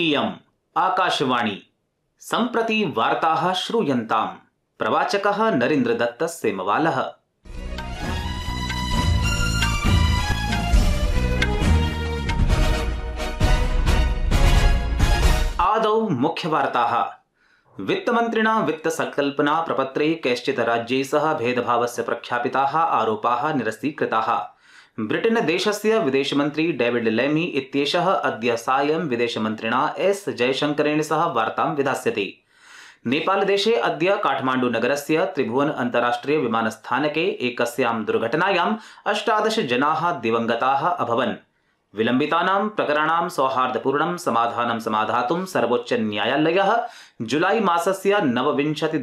इयम् आकाशवाणी सम्प्रति वार्ताः श्रूयन्ताम् प्रवाचकः नरेन्द्रदत्तस्सेमवालः आदौ मुख्यवार्ताः वित्तमन्त्रिणा वित्तसङ्कल्पना प्रपत्रे कैश्चित् राज्यैः सह भेदभावस्य प्रख्यापिताः आरोपाः निरस्तीकृताः विदेश मंत्री डेविड लेमी इत्येषः साय विदेश विदेशमन्त्रिणा एस जयशङ्करेण सह देशे अद नेपालदेशे नगर से त्रिभुवन अन्ताराष्ट्रियविमानस्थानके विमस्थनक दुर्घटनायां अष्टादश जना दिवंगता अभवन् विलंबितानां प्रकरणां सौहार्दपूर्णं समाधानं समाधातुं सर्वोच्चन्यायालयः जुलाई मासस्य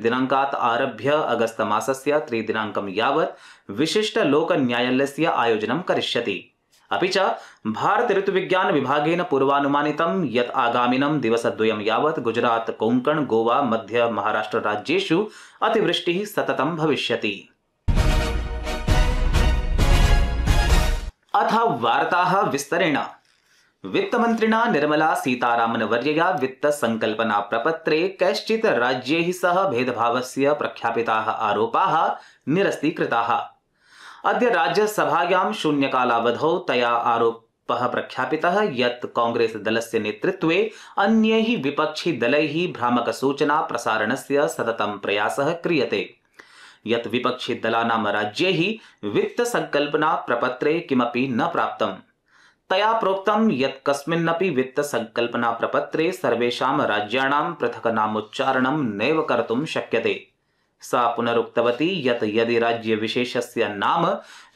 दिनाका आरभ्य अगस्तमासस्य त्रिदिनाङ्कं यावत् विशिष्टलोकन्यायालयस्य आयोजनं करिष्यति अपि च भारतऋतुविज्ञानविभागेन पूर्वानुमानितं यत् आगामिनं दिवसद्वयं यावत् गुजरात कोंकण गोवा मध्य महाराष्ट्र राज्यु अतिवृष्टिः सततं भविष्यति अथ वार्ता विस्तरेण वित्तमन्त्रिणा निर्मला संकल्पना प्रपत्रे कैश्चित् राज्य सह भेदभावस्य प्रख्यापिताः आरोपाः निरस्तीकृताः अद्य राज्यसभायां शून्यकालावधौ तया कांग्रेस दल यत् कांग्रेसदलस्य नेतृत्वे भ्रामक सूचना प्रसारण से सतत प्रयास क्रियते यत् विपक्षि दलानां राज्यैः वित्तसङ्कल्पना प्रपत्रे किमपि न प्राप्तम् तया प्रोक्तं यत् कस्मिन्नपि वित्तसङ्कल्पना प्रपत्रे सर्वेषां राज्याणां पृथक्नामोच्चारणं नैव कर्तुं शक्यते सा पुनरुक्तवती यत् यदि राज्यविशेषस्य नाम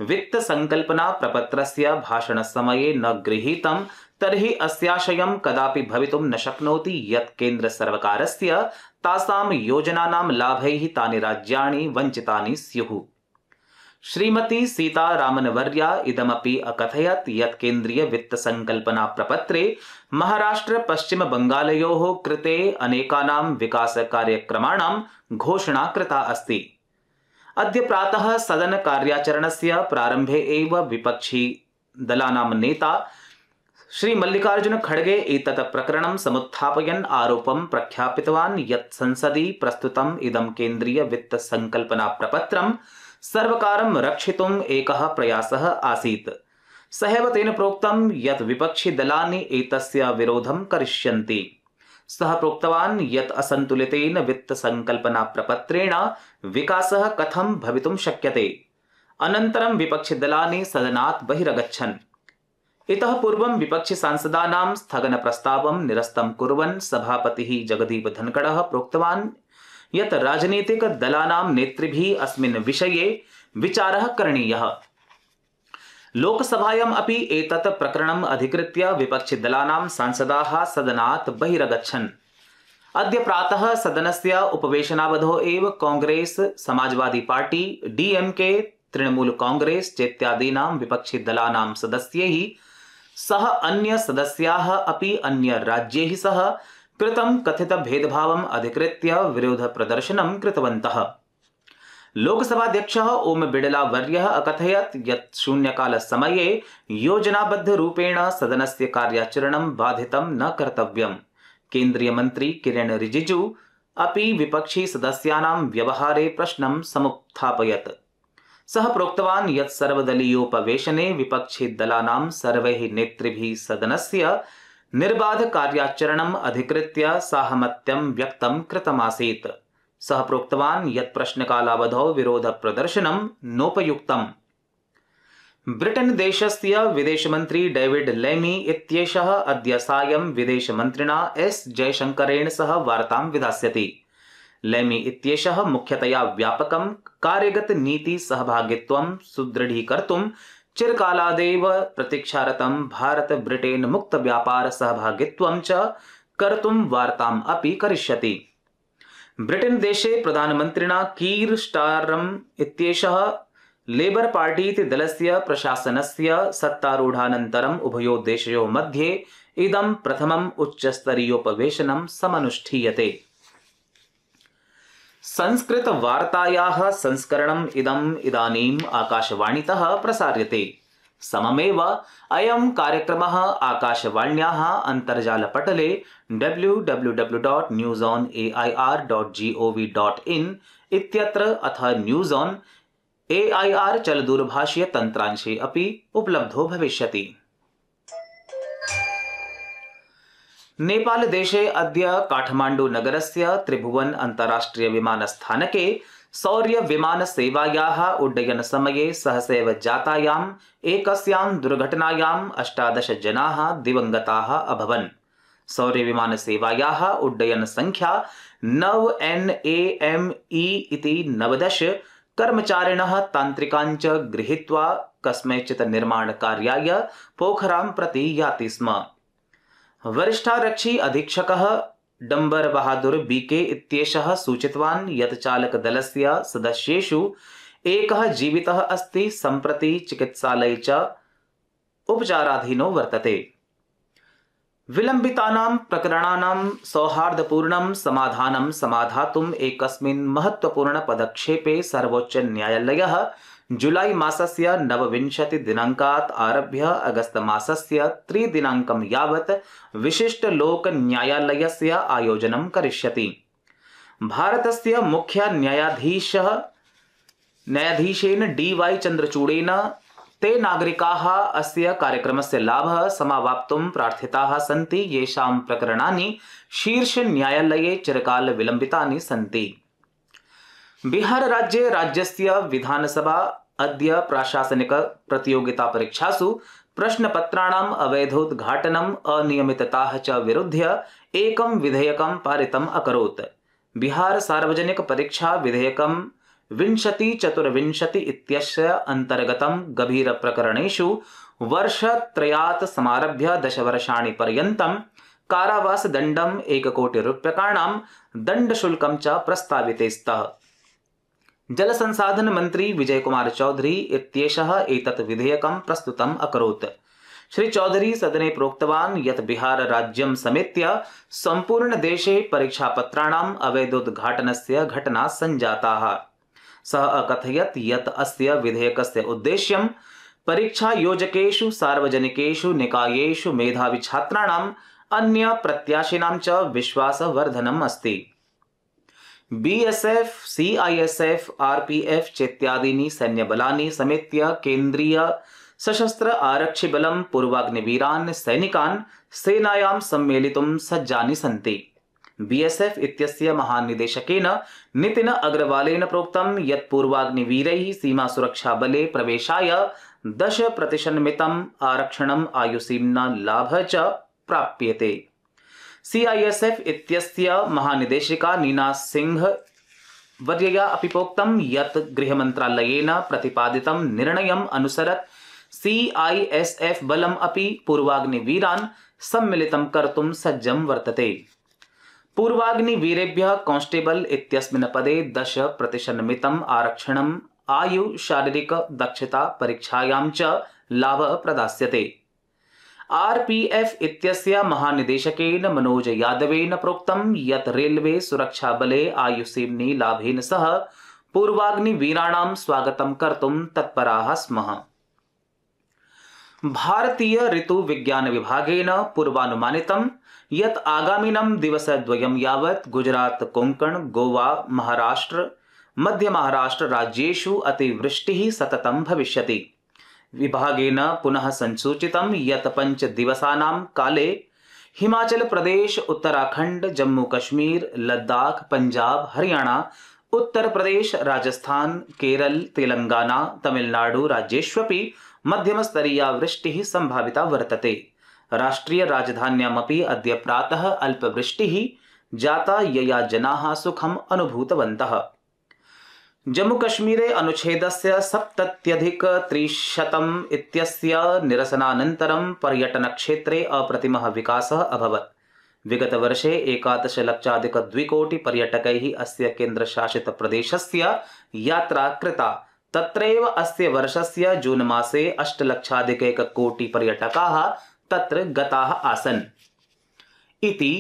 वित्तसङ्कल्पना प्रपत्रस्य भाषणसमये न गृहीतं तर्हि अस्याशयं कदापि भवितुं न शक्नोति यत् केन्द्रसर्वकारस्य तासाम योजनानां लाभैः तानि राज्याणि वञ्चितानि स्युः श्रीमती सीतारामनवर्या इदमपि अकथयत् यत् पश्चिम महाराष्ट्रपश्चिमबङ्गालयोः कृते अनेकानां विकासकार्यक्रमाणां घोषणा कृता अस्ति अद्य प्रातः सदन सदनकार्याचरणस्य प्रारम्भे एव विपक्षिदलानां नेता श्री मल्लिकार्जुन खड़गे एतत् प्रकरणं समुत्थापयन् आरोपं प्रख्यापितवान् यत् संसदि प्रस्तुतम् इदं केन्द्रीय वित्तसङ्कल्पनाप्रपत्रं सर्वकारं रक्षितुम् एकः प्रयासः आसीत् सहैव तेन प्रोक्तं यत् विपक्षिदलानि एतस्य विरोधं करिष्यन्ति सः प्रोक्तवान् यत् असन्तुलितेन वित्तसङ्कल्पनाप्रपत्रेण विकासः कथं भवितुं शक्यते अनन्तरं विपक्षिदलानि सदनात् बहिरगच्छन् इतः पूर्वं विपक्षिसांसदानां स्थगनप्रस्तावं निरस्तं कुर्वन् सभापतिः जगदीपधनखडः प्रोक्तवान् यत् राजनीतिकदलानां नेतृभिः अस्मिन् विषये विचारः करणीयः लोकसभायाम् अपि एतत् प्रकरणम् अधिकृत्य विपक्षिदलानां सांसदाः सदनात् बहिरगच्छन् अद्य प्रातः सदनस्य उपवेशनावधौ एव कांग्रेस समाजवादी पार्टी डीएमके तृणमूल कांग्रेस चेत्यादीनां विपक्षिदलानां सदस्यैः अन्य अन्यसदस्याः अपि अन्यराज्यैः सह कृतं कथितभेदभावम् अधिकृत्य विरोधप्रदर्शनं कृतवन्तः अध्यक्ष ओम बिडलावर्यः अकथयत् यत् शून्यकालसमये योजनाबद्धरूपेण सदनस्य कार्याचरण बाधितं न कर्तव्यम् मंत्री किरण रिजिजू अपि विपक्षी सदस्यानां व्यवहारे प्रश्नं समुत्थापयत् सह प्रोक्तवान् यत् सर्वदलीयोपवेशने विपक्षिदलानां सर्वैः नेतृभिः सदनस्य निर्बाधकार्याचरणम् अधिकृत्य साहमत्यं व्यक्तं कृतमासीत् सः प्रोक्तवान् यत् प्रश्नकालावधौ विरोधप्रदर्शनं नोपयुक्तम् ब्रिटेन देशस्य विदेशमन्त्री डेविड लेमी इत्येषः अद्य सायं विदेशमन्त्रिणा एस जयशंकरेण सह वार्तां विधास्यति लेमी इत्येषः मुख्यतया व्यापकं कार्यगतनीतिसहभागित्वं सुदृढीकर्तुं चिरकालादेव प्रतीक्षारतं व्यापार मुक्तव्यापारसहभागित्वं च कर्तुं वार्ताम् अपि करिष्यति ब्रिटेन देशे प्रधानमन्त्रिणा कीर स्टारम इत्येषः लेबर पार्टी इति दलस्य प्रशासनस्य सत्तारूढानन्तरम् उभयो देशयो मध्ये इदं प्रथमम् उच्चस्तरीयोपवेशनं समनुष्ठीयते संस्कृतवार्तायाः संस्करणम् इदम् इदानीम् आकाशवाणीतः प्रसार्यते सममेव अयं कार्यक्रमः आकाशवाण्याः अन्तर्जालपटले W W W dot news on A I R dot G O V dot in इत्यत्र अथ न्यूस् आन् ए ऐ आर् चलदूरभाषीयतन्त्रांशे अपि उपलब्धो भविष्यति नेपाल देशे अद्य काठमाण्डूनगरस्य त्रिभुवन अंतराष्ट्रीय विमान अन्ताराष्ट्रियविमानस्थानके उड्डयन समये सहसैव जातायाम् एकस्यां दुर्घटनायाम् अष्टादश जनाः दिवङ्गताः अभवन् उड्डयन संख्या नव एन ए एम ई इति नवदश कर्मचारिणः तांत्रिकांच गृहीत्वा कस्मैचित निर्माण कार्याय पोखरां प्रति याति स्म वरिष्ठारक्षी अधीक्षक डंबर बहादुर बीके इत्येषः सूचितवान् यत् चालकदलस्य सदस्येषु एकः जीवितः अस्ति सम्प्रति चिकित्सालये च उपचाराधीनो वर्तते विलम्बितानां प्रकरणानां सौहार्दपूर्णं समाधानं समाधातुम् एकस्मिन् महत्वपूर्णपदक्षेपे सर्वोच्चन्यायालयः जुलाई मासस्य नवविंशतिदिनाङ्कात् आरभ्य अगस्त मासस्य त्रिदिनाङ्कं यावत् न्यायालयस्य आयोजनं करिष्यति भारतस्य न्यायाधीश न्यायाधीशेन डी वाई चंद्रचूड़ेन ते नागरिकाः अस्य कार्यक्रमस्य लाभः समावाप्तुं प्रार्थिताः सन्ति येषां प्रकरणानि चिरकाल विलंबितानि सन्ति बिहार राज्य राज्य विधानसभा अद्य प्राशासनिक प्रतियोगिता परीक्षासु प्रश्नपत्राणाम् अवैधोद्घाटनम् अनियमितताः च विरुध्य एक विधेयक पारित अकोत् बिहार सार्वजनिक परीक्षा विधेयक विंशति चतुर्विंशति इत्यस्य अन्तर्गतं गभीरप्रकरणेषु वर्षत्रयात् समारभ्य दशवर्षाणि पर्यन्तं कारावासदण्डम् एककोटिरूप्यकाणां दण्डशुल्कं च प्रस्ताविते स्तः जल संसाधन मंत्री विजय कुमार चौधरी इत्येषः एतत् विधेयकं प्रस्तुतम् अकरोत् श्री चौधरी सदने प्रोक्तवान् यत् बिहार राज्यं समेत्य सम्पूर्णदेशे परीक्षापत्राणाम् अवैधोद्घाटनस्य घटना सञ्जाताः सः अकथयत् यत् अस्य विधेयकस्य उद्देश्यं परीक्षायोजकेषु सार्वजनिकेषु निकायेषु अन्य अन्यप्रत्याशिनां च विश्वासवर्धनम् अस्ति बीएसएफ सीआईएसएफ आरपीएफ सैन्य बलानी समेत्य केंद्रीय सशस्त्र आरक्षिबलं पूर्वाग्निवीरान् सैनिकान् सेनायां सम्मेलितुं सज्जानि सन्ति बीएसएफ इत्यस्य महानिदेशकेन नितिन अग्रवालेन प्रोक्तं यत् पूर्वाग्निवीरैः सीमासुरक्षाबले प्रवेशाय दश प्रतिशन्मितम् आरक्षणम् आयुसीम्ना लाभ च प्राप्यते सीआईएसएफ इत्यस्य महानिदेशिका नीना सिंह वर्यया अपि प्रोक्तं यत् गृहमन्त्रालयेन प्रतिपादितं निर्णयम् अनुसरत् सीआईएसएफ बलम् अपि पूर्वाग्निवीरान् सम्मिलितं कर्तुं सज्जं वर्तते पूर्वाग्निवीरेभ्यः कांस्टेबल इत्यस्मिन् पदे दश प्रतिशन्मितम् आरक्षणम् आयु शारीरिक दक्षता परीक्षायां च लाभः प्रदास्यते आरपीएफ इत्यस्य महानिदेशकेन मनोज यादवेन प्रोक्तं यत् रेलवे सुरक्षा बले आयुसेमनी लाभेन सह पूर्वाग्निवीराणां स्वागतं कर्तुं तत्पराः स्मः भारतीय विभाग पूर्वानुमानितं यत् आगामिनं दिवसद्वयं यावत् गुजरात कोंकण गोवा महाराष्ट्र मध्य महाराष्ट्र राज्यु अतिवृष्टिः सततं भविष्यति विभागेन पुनः संसूचितं यत् पञ्चदिवसानां काले हिमाचल प्रदेश उत्तराखंड जम्मू कश्मीर लद्दाख पंजाब हरियाणा उत्तर प्रदेश राजस्थान केरल तेलंगाना तमिलनाडु राज्येष्वपि मध्यमस्तरीया वृष्टि संभाविता वर्तते राष्ट्रीय राजधान्यामपि अद्य प्रातः अल्पवृष्टि जाता यया जनाः सुखम् अनुभूतवन्तः जम्मूकश्मीरे अनुच्छेदस्य पर्यटन इत्यस्य अप्रतिम पर्यटनक्षेत्रे अभवत विगत वर्षे विगतवर्षे पर्यटक अस्य केन्द्रशासितप्रदेशस्य यात्रा कृता तत्रैव अस्य वर्षस्य जून् मासे अष्टलक्षाधिकैककोटिपर्यटकाः तत्र गताः आसन् इति